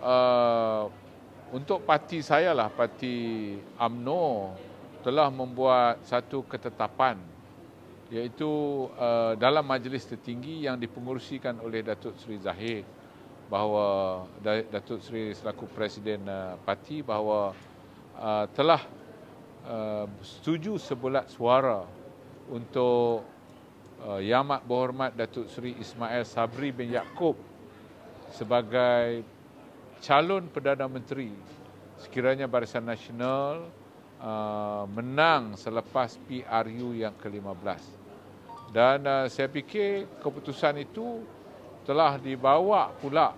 Uh, untuk parti saya lah, parti AMNO telah membuat satu ketetapan iaitu uh, dalam majlis tertinggi yang dipengerusikan oleh Datuk Seri Zahid bahawa Datuk Seri selaku presiden uh, parti bahawa uh, telah uh, setuju sebulat suara untuk uh, Yang Berhormat Datuk Seri Ismail Sabri bin Yaakob sebagai calon Perdana Menteri sekiranya Barisan Nasional uh, menang selepas PRU yang ke-15. Dan uh, saya fikir keputusan itu telah dibawa pula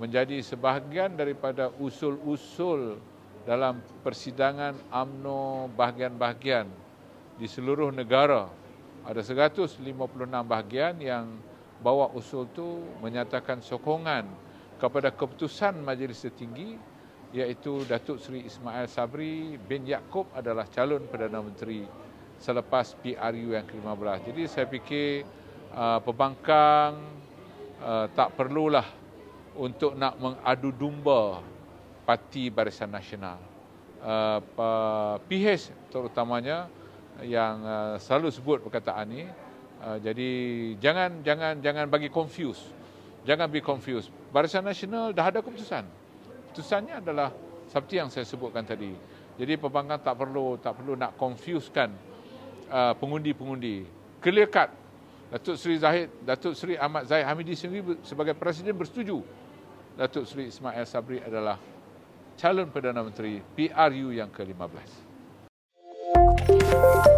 menjadi sebahagian daripada usul-usul dalam persidangan AMNO bahagian-bahagian di seluruh negara. Ada 156 bahagian yang bawa usul itu menyatakan sokongan kepada keputusan majlis setinggi iaitu Datuk Seri Ismail Sabri bin Yaakob adalah calon Perdana Menteri selepas PRU yang ke-15. Jadi saya fikir uh, pembangkang uh, tak perlulah untuk nak mengadu domba parti Barisan Nasional. Uh, uh, PH terutamanya yang uh, selalu sebut perkataan ini. Uh, jadi jangan jangan jangan bagi confuse. Jangan be confused. Barisan Nasional dah ada keputusan. Keputusannya adalah seperti yang saya sebutkan tadi. Jadi perbankan tak perlu tak perlu nak confusekan uh, pengundi-pengundi. Clear cut. Datuk Seri Zahid, Datuk Seri Ahmad Zahid Hamidi sendiri sebagai presiden bersetuju. Datuk Seri Ismail Sabri adalah calon Perdana Menteri PRU yang ke-15. Thank you.